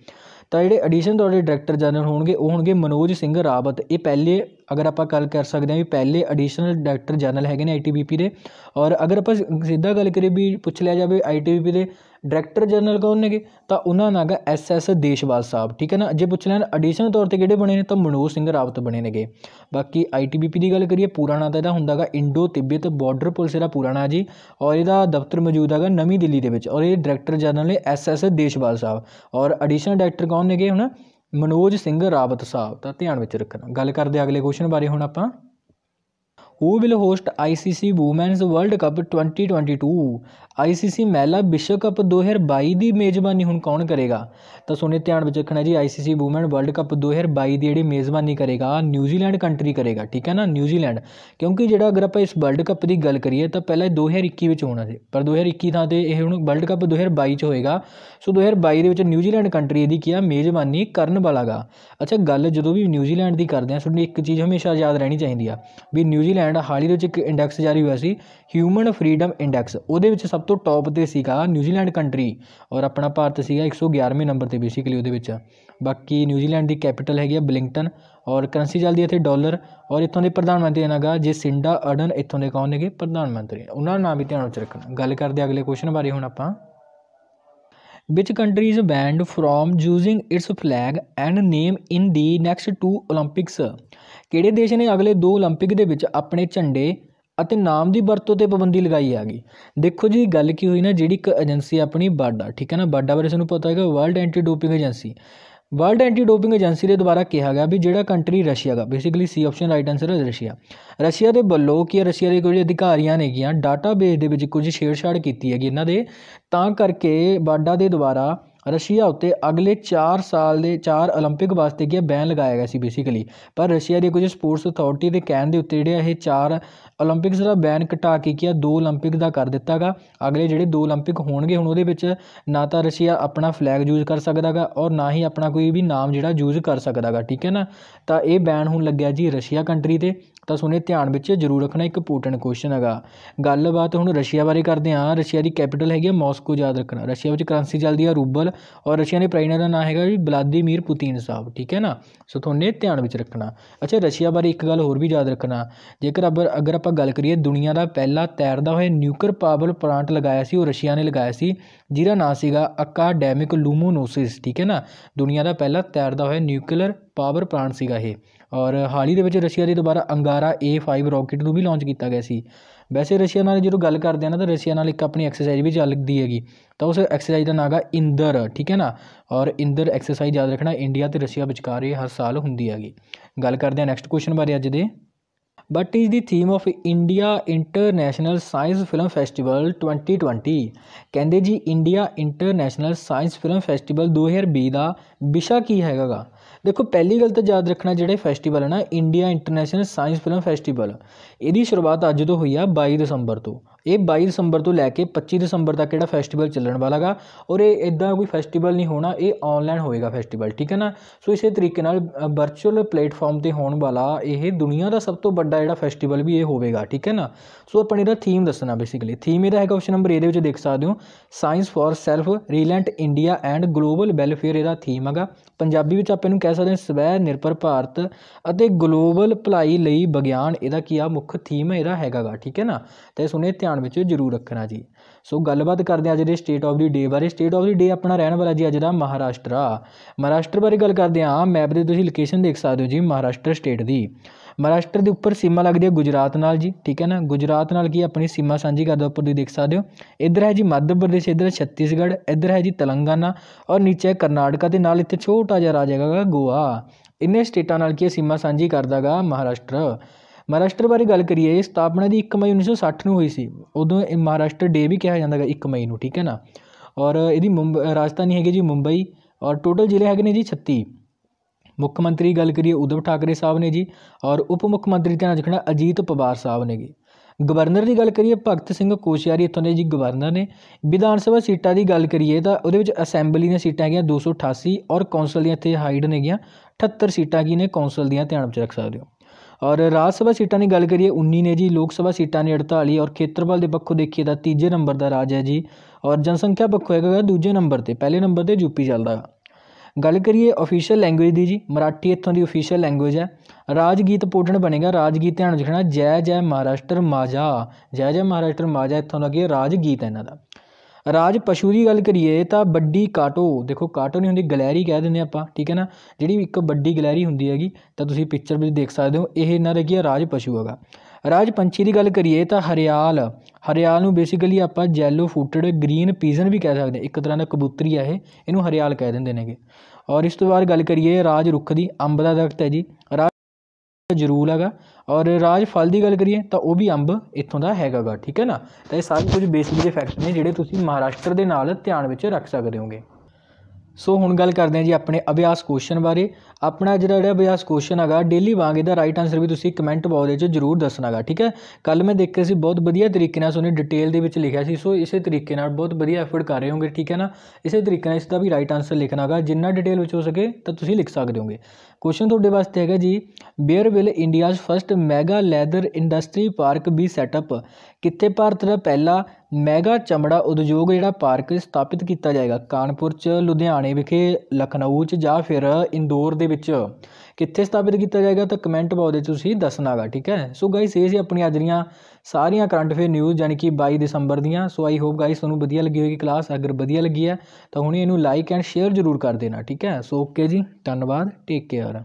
ਤਾਂ ਜਿਹੜੇ ਐਡੀਸ਼ਨ ਤੁਹਾਡੇ ਡਾਇਰੈਕਟਰ ਜਨਰਲ ਹੋਣਗੇ ਉਹ ਹੋਣਗੇ ਮਨੋਜ ਸਿੰਘ ਰਾਵਤ ਇਹ ਪਹਿਲੇ ਅਗਰ ਆਪਾਂ ਗੱਲ ਕਰ ਸਕਦੇ ਹਾਂ ਵੀ ਪਹਿਲੇ ਐਡੀਸ਼ਨਲ ਡਾਇਰੈਕਟਰ ਜਨਰਲ ਹੈਗੇ ਨੇ ਆਈਟੀਬੀਪੀ ਦੇ ਔਰ ਅਗਰ ਆਪਾਂ ਸਿੱਧਾ ਗੱਲ ਕਰੀਏ ਵੀ ਪੁੱਛ ਲਿਆ ਜਾਵੇ ਆਈਟੀਬੀਪੀ ਦੇ ਡਾਇਰੈਕਟਰ ਜਨਰਲ ਕੌਣ ਨੇਗੇ ਤਾਂ ਉਹਨਾਂ ਦਾ ਹੈਗਾ ਐਸ ਦੇਸ਼ਵਾਲ ਸਾਹਿਬ ਠੀਕ ਹੈ ਨਾ ਜੇ ਪੁੱਛ ਲੈਣ ਐਡੀਸ਼ਨਲ ਤੌਰ ਤੇ ਕਿਹੜੇ ਬਣੇ ਨੇ ਤਾਂ ਮਨੋਜ ਸਿੰਘ ਰਾਵਤ ਬਣੇ ਨੇਗੇ ਬਾਕੀ ਆਈਟੀਬੀਪੀ ਦੀ ਗੱਲ ਕਰੀਏ ਪੁਰਾਣਾ ਨਾਂ ਤਾਂ ਇਹਦਾ ਹੁੰਦਾਗਾ ਇੰਡੋ ਤਿੱਬਤ ਬਾਰਡਰ ਪੁਲਿਸ ਦਾ ਪੁਰਾਣਾ ਨਾਂ ਜੀ ਔਰ ਇਹਦਾ ਦਫ਼ਤਰ ਮੌਜੂਦ ਹੈਗਾ ਨਵੀਂ ਦਿੱਲੀ ਦੇ ਵਿੱਚ ਔਰ ਇਹ ਡਾਇਰੈਕਟਰ ਜਨਰਲ ਨੇ ਐਸਐਸ ਦੇਸ਼ਵਾਲ ਸਾਹਿਬ ਔਰ ਐਡੀਸ਼ਨਲ ਡਾਇਰੈਕਟਰ ਕੌਣ ਨੇਗੇ ਹੁਣ ਮਨੋਜ ਸਿੰਘ ਰਾਵਤ ਸਾਹਿਬ ਦਾ ਧਿਆਨ ਵਿੱਚ ਰੱਖਣਾ ਗੱਲ ਕਰਦੇ ਅਗਲੇ ਕੁਐਸਚਨ ਬਾਰੇ ਹੁਣ ਆਪਾਂ who will host ICC women's world cup 2022 ICC ਮਹਿਲਾ ਵਿਸ਼ਵ ਕੱਪ 2022 ਦੀ ਮੇਜ਼ਬਾਨੀ ਹੁਣ ਕੌਣ ਕਰੇਗਾ ਤਾਂ ਸੋਨੇ ਧਿਆਨ ਵਿੱਚ ਰੱਖਣਾ ਜੀ ਆਈਸੀਸੀ ਔਮਨ ਵਰਲਡ ਕੱਪ 2022 ਦੀ ਜਿਹੜੀ ਮੇਜ਼ਬਾਨੀ ਕਰੇਗਾ ਨਿਊਜ਼ੀਲੈਂਡ ਕੰਟਰੀ ਕਰੇਗਾ ਠੀਕ ਹੈ ਨਾ ਨਿਊਜ਼ੀਲੈਂਡ ਕਿਉਂਕਿ ਜਿਹੜਾ ਅਗਰ ਆਪਾਂ ਇਸ ਵਰਲਡ ਕੱਪ ਦੀ ਗੱਲ ਕਰੀਏ ਤਾਂ ਪਹਿਲਾਂ 2021 ਵਿੱਚ ਹੋਣਾ ਸੀ ਪਰ 2021 ਥਾਂ ਤੇ ਇਹ ਹੁਣ ਵਰਲਡ ਕੱਪ 2022 ਚ ਹੋਏਗਾ ਸੋ 2022 ਦੇ ਵਿੱਚ ਨਿਊਜ਼ੀਲੈਂਡ ਕੰਟਰੀ ਇਹਦੀ ਕੀ ਆ ਮੇਜ਼ਬਾਨੀ ਕਰਨ ਵਾਲਾਗਾ ਅੱਛਾ ਗੱਲ ਜਦੋਂ ਵੀ ਨਿਊਜ਼ੀਲੈਂਡ ਦੀ ਕਰਦੇ ਆ ਸੋਨੇ ਇੱਕ ਚੀਜ਼ ਹਮੇਸ਼ਾ ਯਾਦ ਰਹਿਣੀ ਚਾਹੀਦੀ ਆ ਵੀ ਨਿਊਜ਼ੀਲੈਂਡ ਹਾਲ ਹੀ ਵਿੱਚ ਇੱਕ ਇੰਡੈਕਸ ਜਾਰੀ ਹੋਇਆ ਸੀ ਹਿਊਮਨ ਫਰੀਡਮ ਇੰਡੈਕਸ ਉਹਦੇ ਵਿੱਚ ਸਭ ਤੋਂ ਟੌਪ ਤੇ ਸੀਗਾ ਨਿਊਜ਼ੀਲੈਂਡ ਕੰਟਰੀ ਔਰ ਆਪਣਾ ਭਾਰਤ ਸੀਗਾ 111ਵੇਂ ਨੰਬਰ ਤੇ ਬੇਸਿਕਲੀ ਉਹਦੇ ਵਿੱਚ ਬਾਕੀ ਨਿਊਜ਼ੀਲੈਂਡ ਦੀ ਕੈਪੀਟਲ ਹੈਗੀ ਆ ਬਲਿੰਗਟਨ ਔਰ ਕਰੰਸੀ ਚੱਲਦੀ ਹੈ ਇੱਥੇ ਡਾਲਰ ਔਰ ਇੱਥੋਂ ਦੇ ਪ੍ਰਧਾਨ ਮੰਤਰੀ ਜੇ ਸਿੰਡਾ ਅਡਨ ਇੱਥੋਂ ਦੇ ਕੌਣ ਨੇਗੇ ਪ੍ਰਧਾਨ ਮੰਤਰੀ ਉਹਨਾਂ ਦਾ ਨਾਮ ਵੀ ਧਿਆਨ ਵਿੱਚ ਰੱਖਣਾ ਗੱਲ ਕਰਦੇ ਆ ਅਗਲੇ ਕੁਐਸਚਨ ਬਾਰੇ ਹੁਣ ਆਪਾਂ which countries is from from its flag and name in the next next two ਕਿਹੜੇ ਦੇਸ਼ ਨੇ ਅਗਲੇ ਦੋ 올림픽 ਦੇ ਵਿੱਚ ਆਪਣੇ ਝੰਡੇ ਅਤੇ ਨਾਮ ਦੀ ਵਰਤੋਂ ਤੇ ਪਾਬੰਦੀ ਲਗਾਈ ਆ ਗਈ ਦੇਖੋ ਜੀ ਗੱਲ ਕੀ ਹੋਈ ਨਾ ਜਿਹੜੀ ਇੱਕ ਏਜੰਸੀ ਆਪਣੀ ਬਾਡਾ ਠੀਕ ਹੈ ਨਾ ਬਾਡਾ ਬਾਰੇ ਸਾਨੂੰ ਪਤਾ ਹੈਗਾ world anti doping agency world anti doping agency ਦੇ ਦੁਆਰਾ ਕਿਹਾ ਗਿਆ ਵੀ ਜਿਹੜਾ ਕੰਟਰੀ ਰਸ਼ੀਆ ਦਾ ਬੇਸਿਕਲੀ ਸੀ ਆਪਸ਼ਨ ਰਾਈਟ ਆਨਸਰ ਹੈ ਰਸ਼ੀਆ ਰਸ਼ੀਆ ਦੇ ਵੱਲੋਂ ਕੀ ਰਸ਼ੀਆ ਦੇ ਕੁਝ ਅਧਿਕਾਰੀਆਂ ਨੇ ਗਿਆ ਡਾਟਾਬੇਸ ਦੇ ਵਿੱਚ ਕੁਝ ਛੇੜਛਾੜ ਕੀਤੀ ਹੈਗੀ ਇਹਨਾਂ ਦੇ ਤਾਂ ਕਰਕੇ ਬਾਡਾ ਦੇ ਦੁਆਰਾ ਰਸ਼ੀਆ ਉੱਤੇ ਅਗਲੇ 4 ਸਾਲ ਦੇ 4 올림픽 ਵਾਸਤੇ ਕੀ ਬੈਨ ਲਗਾਇਆ ਗਿਆ ਸੀ ਬੇਸਿਕਲੀ ਪਰ ਰਸ਼ੀਆ ਦੀ ਕੁਝ ਸਪੋਰਟਸ ਅਥਾਰਟੀ ਦੇ ਕਹਿਣ ਦੇ ਉੱਤੇ ਜਿਹੜੇ ਇਹ 4 올림픽ਸ ਦਾ ਬੈਨ ਘਟਾ ਕੇ ਕੀ 2 올림픽 ਦਾ ਕਰ ਦਿੱਤਾਗਾ ਅਗਲੇ ਜਿਹੜੇ 2 올림픽 ਹੋਣਗੇ ਹੁਣ ਉਹਦੇ ਵਿੱਚ ਨਾ ਤਾਂ ਰਸ਼ੀਆ ਆਪਣਾ ਫਲੈਗ ਯੂਜ਼ ਕਰ ਸਕਦਾਗਾ ਔਰ ਨਾ ਹੀ ਆਪਣਾ ਕੋਈ ਵੀ ਨਾਮ ਜਿਹੜਾ ਯੂਜ਼ ਕਰ ਸਕਦਾਗਾ ਠੀਕ ਹੈ ਨਾ ਤਾਂ ਇਹ ਬੈਨ ਹੁਣ ਲੱਗਿਆ ਜੀ ਰਸ਼ੀਆ ਕੰਟਰੀ ਤੇ ਤਾਂ ਸੁਣੇ ਧਿਆਨ ਵਿੱਚ ਜ਼ਰੂਰ ਰੱਖਣਾ ਇੱਕ ਇੰਪੋਰਟੈਂਟ ਕੁਐਸਚਨ ਹੈਗਾ ਗੱਲਬਾਤ ਹੁਣ ਰਸ਼ੀਆ ਬਾਰੇ ਕਰਦੇ ਹਾਂ ਰਸ਼ੀਆ ਦੀ ਕੈਪੀਟਲ ਹੈਗੀ ਮਾਸਕੋ ਯਾਦ ਰੱਖਣਾ ਰਸ਼ੀਆ ਵਿੱਚ ਕਰੰਸੀ ਚੱਲਦੀ ਆ ਰੂਬਲ ਔਰ ਰਸ਼ੀਆ ਦੇ ਪ੍ਰੈਜ਼ੀਡੈਂਟ ਦਾ ਨਾਮ ਹੈਗਾ ਜੀ ਬਲਾਦੀਮੀਰ ਪੁਤਿਨ ਸਾਹਿਬ ਠੀਕ ਹੈ ਨਾ ਸੋ ਤੁਹਾਨੂੰ ਇਹ ਧਿਆਨ ਵਿੱਚ ਰੱਖਣਾ ਅੱਛਾ ਰਸ਼ੀਆ ਬਾਰੇ ਇੱਕ ਗੱਲ ਹੋਰ ਵੀ ਯਾਦ ਰੱਖਣਾ ਜੇਕਰ ਅਗਰ ਆਪਾਂ ਗੱਲ ਕਰੀਏ ਦੁਨੀਆ ਦਾ ਪਹਿਲਾ ਤੈਰਦਾ ਹੋਇਆ ਨਿਊਕਲੀਅਰ ਪਾਵਰ ਪਲਾਂਟ ਲਗਾਇਆ ਸੀ ਉਹ ਰਸ਼ੀਆ ਨੇ ਲਗਾਇਆ ਸੀ ਜਿਹਦਾ ਨਾਮ ਸੀਗਾ ਅਕਾਡੈਮਿਕ ਲੂਮੋਨੋਸਿਸ ਠੀਕ ਹੈ ਨਾ ਦੁਨੀਆ ਦਾ ਪਹਿਲਾ ਤੈਰਦਾ ਹੋਇਆ ਨਿਊਕਲੀਅਰ ਪਾਵਰ ਪਲਾਂਟ ਸੀਗਾ ਇਹ ਔਰ ਹਾਲ ਹੀ ਦੇ ਵਿੱਚ ਰਸ਼ੀਆ ਦੇ ਦੁਬਾਰਾ ਅੰਗਾਰਾ A5 ਰਾਕੇਟ ਨੂੰ ਵੀ ਲਾਂਚ ਕੀਤਾ ਗਿਆ ਸੀ ਵੈਸੇ ਰਸ਼ੀਆ ਨਾਲ ਜਦੋਂ ਗੱਲ ਕਰਦੇ ਆ ਨਾ ਤਾਂ ਰਸ਼ੀਆ ਨਾਲ ਇੱਕ ਆਪਣੀ ਐਕਸਰਸਾਈਜ਼ ਵੀ ਚੱਲਦੀ ਹੈਗੀ ਤਾਂ ਉਸ ਐਕਸਰਸਾਈਜ਼ ਦਾ ਨਾਮ ਹੈਗਾ ਇੰਦਰ ਠੀਕ ਹੈ ਨਾ ਔਰ ਇੰਦਰ ਐਕਸਰਸਾਈਜ਼ ਯਾਦ ਰੱਖਣਾ ਇੰਡੀਆ ਤੇ ਰਸ਼ੀਆ ਵਿਚਕਾਰ ਇਹ ਹਰ ਸਾਲ ਹੁੰਦੀ ਹੈਗੀ ਗੱਲ ਕਰਦੇ ਆ ਨੈਕਸਟ ਕੁਐਸਚਨ ਬਾਰੇ ਅੱਜ ਦੇ what is the theme of India international science film festival 2020 ਕਹਿੰਦੇ ਜੀ India international science film festival 2020 ਦਾ ਵਿਸ਼ਾ ਕੀ ਹੈਗਾਗਾ ਦੇਖੋ ਪਹਿਲੀ ਗੱਲ ਤਾਂ ਯਾਦ ਰੱਖਣਾ ਜਿਹੜੇ ਫੈਸਟੀਵਲ ਹੈ ਨਾ India international science film festival ਇਹਦੀ ਸ਼ੁਰੂਆਤ ਅੱਜ ਤੋਂ ਹੋਈ ਆ 22 ਦਸੰਬਰ ਤੋਂ ਇਹ 22 ਦਸੰਬਰ ਤੋਂ ਲੈ ਕੇ 25 ਦਸੰਬਰ ਤੱਕ ਜਿਹੜਾ ਫੈਸਟੀਵਲ ਚੱਲਣ ਵਾਲਾਗਾ ਔਰ ਇਹ ਇਦਾਂ ਕੋਈ ਫੈਸਟੀਵਲ ਨਹੀਂ ਹੋਣਾ ਇਹ ਆਨਲਾਈਨ ਹੋਏਗਾ ਫੈਸਟੀਵਲ ਠੀਕ ਹੈ ਨਾ ਸੋ ਇਸੇ ਤਰੀਕੇ ਨਾਲ ਵਰਚੁਅਲ ਪਲੇਟਫਾਰਮ ਤੇ ਹੋਣ ਵਾਲਾ ਇਹ ਦੁਨੀਆ ਦਾ ਸਭ ਤੋਂ ਵੱਡਾ ਜਿਹੜਾ ਫੈਸਟੀਵਲ ਵੀ ਇਹ ਹੋਵੇਗਾ ਠੀਕ ਹੈ ਨਾ ਸੋ ਆਪਾਂ ਇਹਦਾ ਥੀਮ ਦੱਸਣਾ ਬੇਸਿਕਲੀ ਥੀਮ ਇਹਦਾ ਹੈਗਾ ਆਪਸ਼ਨ ਨੰਬਰ ਏ ਦੇ ਵਿੱਚ ਦੇਖ ਸਕਦੇ ਹੋ science for self reliant India and global welfare ਇਹਦਾ ਥੀਮ ਹੈਗਾ ਪੰਜਾਬੀ ਵਿੱਚ ਆਪਾਂ ਇਹਨੂੰ ਕਹਿ ਸਕਦੇ ਹਾਂ ਸਵੈ ਨਿਰਭਰ ਭਾਰਤ ਅਤੇ ਗਲੋਬਲ ਭਲਾਈ ਲਈ ਵਿਗਿਆਨ ਇਹਦਾ ਕੀ ਆ ਮੁੱਖ ਥੀਮ ਹੈ ਇਹਦਾ ਹੈਗਾਗਾ ਠੀਕ ਹੈ ਨਾ ਤੇ ਸੁਣੇ ਧਿਆਨ ਧਿਆਨ ਵਿੱਚ ਜ਼ਰੂਰ ਰੱਖਣਾ ਜੀ ਸੋ ਗੱਲਬਾਤ ਕਰਦੇ ਆ ਅੱਜ ਦੇ ਸਟੇਟ ਆਫ ਦੀ ਡੇ ਬਾਰੇ ਸਟੇਟ ਆਫ ਦੀ ਡੇ ਆਪਣਾ ਰਹਿਣ ਵਾਲਾ ਜੀ ਅੱਜ ਦਾ ਮਹਾਰਾਸ਼ਟਰ ਮਹਾਰਾਸ਼ਟਰ ਬਾਰੇ ਗੱਲ ਕਰਦੇ ਆ ਮੈਪ ਦੇ ਤੁਸੀਂ ਲੋਕੇਸ਼ਨ ਦੇਖ ਸਕਦੇ ਹੋ ਜੀ ਮਹਾਰਾਸ਼ਟਰ ਸਟੇਟ ਦੀ ਮਹਾਰਾਸ਼ਟਰ ਦੇ ਉੱਪਰ ਸੀਮਾ ਲੱਗਦੀ ਹੈ ਗੁਜਰਾਤ ਨਾਲ ਜੀ ਠੀਕ ਹੈ ਨਾ ਗੁਜਰਾਤ ਨਾਲ ਕੀ ਆਪਣੀ ਸੀਮਾ ਸਾਂਝੀ ਕਰਦਾ ਉੱਪਰ ਤੁਸੀਂ ਦੇਖ ਸਕਦੇ ਹੋ ਇੱਧਰ ਹੈ ਜੀ ਮੱਧ ਪ੍ਰਦੇਸ਼ ਇੱਧਰ ਛੱਤੀਸਗੜ੍ਹ ਇੱਧਰ ਹੈ ਜੀ ਤਲੰਗਾਨਾ ਔਰ ਨੀਚੇ ਹੈ ਕਰਨਾਟਕਾ ਤੇ ਨਾਲ ਇੱਥੇ ਛੋਟਾ ਜਿਹਾ ਰਾਜ ਹੈਗਾ ਗੋਆ ਇੰਨੇ ਸਟੇਟਾਂ ਨਾਲ ਕੀ ਸੀਮਾ ਸਾਂਝੀ ਕਰਦਾਗਾ ਮਹਾਰਾਸ਼ਟਰ ਮਹਾਰਾਸ਼ਟਰ ਬਾਰੇ ਗੱਲ ਕਰੀਏ ਇਹ ਸਥਾਪਨਾ ਦੀ 1 ਮਈ 1960 ਨੂੰ ਹੋਈ ਸੀ ਉਦੋਂ ਇਹ ਮਹਾਰਾਸ਼ਟਰ ਡੇ ਵੀ ਕਿਹਾ ਜਾਂਦਾ ਹੈ 1 ਮਈ ਨੂੰ ਠੀਕ ਹੈ ਨਾ ਔਰ ਇਹਦੀ ਰਾਜਧਾਨੀ ਹੈਗੀ ਜੀ ਮੁੰਬਈ ਔਰ ਟੋਟਲ ਜ਼ਿਲ੍ਹੇ ਹੈਗੇ ਨੇ ਜੀ 36 ਮੁੱਖ ਮੰਤਰੀ ਗੱਲ ਕਰੀਏ ਉਦਵ ਠਾਕਰੇ ਸਾਹਿਬ ਨੇ ਜੀ ਔਰ ਉਪ ਮੁੱਖ ਮੰਤਰੀ ਧਿਆਨ ਰੱਖਣਾ ਅਜੀਤ ਪਵਾਰ ਸਾਹਿਬ ਨੇ ਜੀ ਗਵਰਨਰ ਦੀ ਗੱਲ ਕਰੀਏ ਭਗਤ ਸਿੰਘ ਕੋਸ਼ਿਆਰੀ ਇੱਥੋਂ ਦੇ ਜੀ ਗਵਰਨਰ ਨੇ ਵਿਧਾਨ ਸਭਾ ਸੀਟਾਂ ਦੀ ਗੱਲ ਕਰੀਏ ਤਾਂ ਉਹਦੇ ਵਿੱਚ ਅਸੈਂਬਲੀ ਦੀਆਂ ਸੀਟਾਂ ਹੈਗੀਆਂ 288 ਔਰ ਕੌਂਸਲ ਦੀਆਂ ਇੱਥੇ ਹਾਈਡ ਨੇਗੀਆਂ 78 ਸੀਟਾਂ ਕੀ ਨੇ ਕੌਂਸਲ ਦੀਆਂ ਧਿਆਨ ਵਿੱਚ ਰੱਖ ਸਕਦੇ ਹੋ ਔਰ ਰਾਜ ਸਭਾ ਸੀਟਾਂ ਦੀ ਗੱਲ ਕਰੀਏ 19 ਨੇ ਜੀ ਲੋਕ ਸਭਾ ਸੀਟਾਂ ਨੇ 48 ਔਰ ਖੇਤਰਫਲ ਦੇ ਪੱਖੋਂ ਦੇਖੀਏ ਤਾਂ ਤੀਜੇ ਨੰਬਰ ਦਾ ਰਾਜ ਹੈ ਜੀ ਔਰ ਜਨਸੰਖਿਆ ਪੱਖੋਂ ਹੈਗਾ ਦੂਜੇ ਨੰਬਰ ਤੇ ਪਹਿਲੇ ਨੰਬਰ ਤੇ ਯੂਪੀ ਚੱਲਦਾ ਗੱਲ ਕਰੀਏ ਅਫੀਸ਼ੀਅਲ ਲੈਂਗੁਏਜ ਦੀ ਜੀ ਮਰਾਠੀ ਇੱਥੋਂ ਦੀ ਅਫੀਸ਼ੀਅਲ ਲੈਂਗੁਏਜ ਹੈ ਰਾਜ ਗੀਤ ਪੋਟਣ ਬਣੇਗਾ ਰਾਜ ਗੀਤ ਧਿਆਨ ਰੱਖਣਾ ਜੈ ਜੈ ਮਹਾਰਾਸ਼ਟਰ ਮਾਜਾ ਜੈ ਜੈ ਮਹਾਰਾਸ਼ਟਰ ਮਾਜਾ ਇੱਥੋਂ ਦਾ ਕੀ ਰਾਜ ਗੀਤ ਹੈ ਇਹਨਾਂ ਦਾ ਰਾਜ ਪਸ਼ੂ ਦੀ ਗੱਲ ਕਰੀਏ ਤਾਂ ਵੱਡੀ ਕਾਟੋ ਦੇਖੋ ਕਾਟੋ ਨਹੀਂ ਹੁੰਦੀ ਗਲੈਰੀ ਕਹਿ ਦਿੰਦੇ ਆਪਾਂ ਠੀਕ ਹੈ ਨਾ ਜਿਹੜੀ ਇੱਕ ਵੱਡੀ ਗਲੈਰੀ ਹੁੰਦੀ ਹੈਗੀ ਤਾਂ ਤੁਸੀਂ ਪਿਕਚਰ ਵਿੱਚ ਦੇਖ ਸਕਦੇ ਹੋ ਇਹ ਇਹਨਾਂ ਦਾ ਕੀ ਰਾਜ ਪਸ਼ੂ ਹੈਗਾ ਰਾਜ ਪੰਛੀ ਦੀ ਗੱਲ ਕਰੀਏ ਤਾਂ ਹਰਿਆਲ ਹਰਿਆਲ ਨੂੰ ਬੇਸਿਕਲੀ ਆਪਾਂ ਜੈਲੋ ਫੂਟਡ ਗ੍ਰੀਨ ਪੀਜ਼ਨ ਵੀ ਕਹਿ ਸਕਦੇ ਇੱਕ ਤਰ੍ਹਾਂ ਦਾ ਕਬੂਤਰੀ ਆ ਇਹ ਇਹਨੂੰ ਹਰਿਆਲ ਕਹਿ ਦਿੰਦੇ ਨੇਗੇ ਔਰ ਇਸ ਤੋਂ ਬਾਅਦ ਗੱਲ ਕਰੀਏ ਰਾਜ ਰੁੱਖ ਦੀ ਅੰਬ ਦਾ ਦਰਖਤ ਹੈ ਜੀ ਰਾਜ ਜ਼ਰੂਰ ਹੈਗਾ ਔਰ ਰਾਜ ਫਲ ਦੀ ਗੱਲ ਕਰੀਏ ਤਾਂ ਉਹ ਵੀ ਅੰਬ ਇੱਥੋਂ ਦਾ ਹੈਗਾਗਾ ਠੀਕ ਹੈ ਨਾ ਤਾਂ ਇਹ ਸਾਰੇ ਕੁਝ ਬੇਸਿਕ ਦੇ ਫੈਕਟ ਨੇ ਜਿਹੜੇ ਤੁਸੀਂ ਮਹਾਰਾਸ਼ਟਰ ਦੇ ਨਾਲ ਧਿਆਨ ਵਿੱਚ ਰੱਖ ਸਕਦੇ ਹੋਗੇ ਸੋ ਹੁਣ ਗੱਲ ਕਰਦੇ ਹਾਂ ਜੀ ਆਪਣੇ ਅਭਿਆਸ ਕੁਐਸਚਨ ਬਾਰੇ ਆਪਣਾ ਜਿਹੜਾ ਜਿਹੜਾ ਅਭਿਆਸ ਕੁਐਸਚਨ ਹੈਗਾ ਡੇਲੀ ਵਾਂਗ ਇਹਦਾ ਰਾਈਟ ਆਨਸਰ ਵੀ ਤੁਸੀਂ ਕਮੈਂਟ ਬਾਕਸ ਦੇ ਵਿੱਚ ਜਰੂਰ ਦੱਸਣਾਗਾ ਠੀਕ ਹੈ ਕੱਲ ਮੈਂ ਦੇਖਿਆ ਸੀ ਬਹੁਤ ਵਧੀਆ ਤਰੀਕੇ ਨਾਲ ਸੋਨੇ ਡਿਟੇਲ ਦੇ ਵਿੱਚ ਲਿਖਿਆ ਸੀ ਸੋ ਇਸੇ ਤਰੀਕੇ ਨਾਲ ਬਹੁਤ ਵਧੀਆ ਐਫਰਟ ਕਰ ਰਹੇ ਹੋਗੇ ਠੀਕ ਹੈ ਨਾ ਇਸੇ ਤਰੀਕੇ ਨਾਲ ਇਸ ਦਾ ਵੀ ਰਾਈਟ ਆਨਸਰ ਲਿਖਣਾਗਾ ਜਿੰਨਾ ਡਿਟੇਲ ਵਿੱਚ ਹੋ ਸਕੇ ਤਾਂ ਤੁਸੀਂ ਲਿਖ ਸਕਦੇ ਹੋਗੇ ਕੁਐਸਚਨ ਤੁਹਾਡੇ ਵਾਸਤੇ ਹੈਗਾ ਜੀ where will India's first mega leather industry park be set up ਕਿੱਥੇ ਭਾਰਤ ਦਾ ਪਹਿਲਾ ਮੈਗਾ ਚਮੜਾ ਉਦਯੋਗ ਜਿਹੜਾ ਪਾਰਕ ਸਥਾਪਿਤ ਕੀਤਾ ਜਾਏਗਾ ਕਾਨਪੁਰ 'ਚ ਲੁਧਿਆਣੇ ਵਿਖੇ ਲਖਨਊ 'ਚ ਜਾਂ ਫਿਰ ਇੰਦੌਰ ਦੇ ਵਿੱਚ ਕਿੱਥੇ ਸਥਾਪਿਤ ਕੀਤਾ ਜਾਏਗਾ ਤਾਂ ਕਮੈਂਟ ਬਾਕਸ ਦੇ ਤੁਸੀਂ ਦੱਸਣਾਗਾ ਠੀਕ ਹੈ ਸੋ ਗਾਇਸ ਇਹ ਸੀ ਆਪਣੀਆਂ ਅੱਜ ਦੀਆਂ ਸਾਰੀਆਂ ਕਰੰਟ ਅਫੇਅਰ ਨਿਊਜ਼ ਯਾਨੀ ਕਿ 22 ਦਸੰਬਰ ਦੀਆਂ ਸੋ ਆਈ ਹੋਪ ਗਾਇਸ ਤੁਹਾਨੂੰ ਵਧੀਆ ਲੱਗੀ ਹੋਵੇਗੀ ਕਲਾਸ ਅਗਰ ਵਧੀਆ ਲੱਗੀ ਹੈ ਤਾਂ ਹੁਣੇ ਇਹਨੂੰ ਲਾਈਕ ਐਂਡ ਸ਼ੇਅਰ ਜ਼ਰੂਰ ਕਰ ਦੇਣਾ ਠੀਕ ਹੈ ਸੋ ਓਕੇ ਜੀ ਧੰਨਵਾਦ ਟੇਕ ਕੇਅਰ